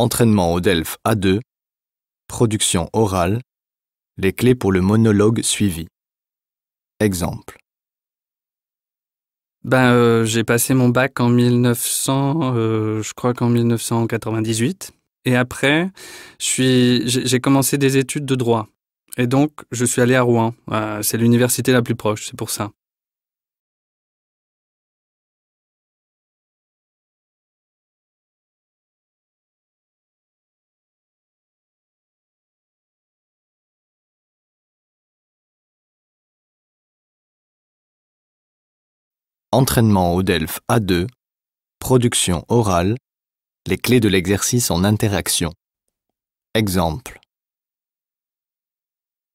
Entraînement au DELF A2, production orale, les clés pour le monologue suivi. Exemple. Ben, euh, j'ai passé mon bac en 1900, euh, je crois qu'en 1998. Et après, j'ai commencé des études de droit. Et donc, je suis allé à Rouen. Euh, c'est l'université la plus proche, c'est pour ça. Entraînement au DELF A2, production orale, les clés de l'exercice en interaction. Exemple.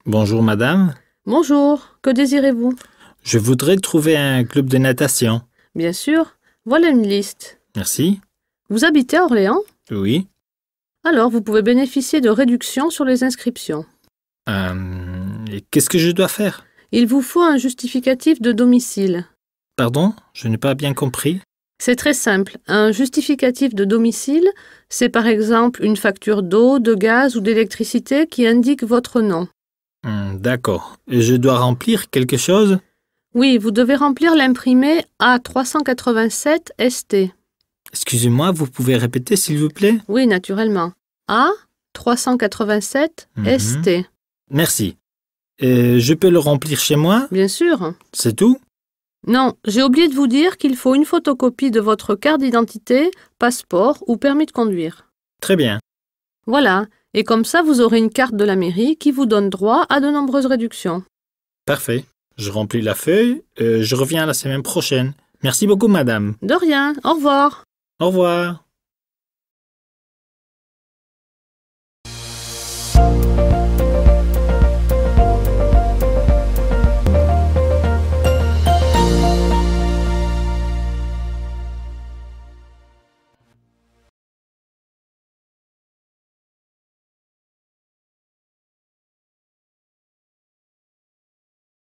Bonjour madame. Bonjour, que désirez-vous Je voudrais trouver un club de natation. Bien sûr, voilà une liste. Merci. Vous habitez à Orléans Oui. Alors vous pouvez bénéficier de réductions sur les inscriptions. Euh, qu'est-ce que je dois faire Il vous faut un justificatif de domicile. Pardon, je n'ai pas bien compris. C'est très simple. Un justificatif de domicile, c'est par exemple une facture d'eau, de gaz ou d'électricité qui indique votre nom. Hmm, d'accord. Et je dois remplir quelque chose Oui, vous devez remplir l'imprimé A387ST. Excusez-moi, vous pouvez répéter s'il vous plaît Oui, naturellement. A387ST. Mhm. Merci. je peux le remplir chez moi Bien sûr. C'est tout non, j'ai oublié de vous dire qu'il faut une photocopie de votre carte d'identité, passeport ou permis de conduire. Très bien. Voilà, et comme ça vous aurez une carte de la mairie qui vous donne droit à de nombreuses réductions. Parfait. Je remplis la feuille, euh, je reviens la semaine prochaine. Merci beaucoup, madame. De rien, au revoir. Au revoir.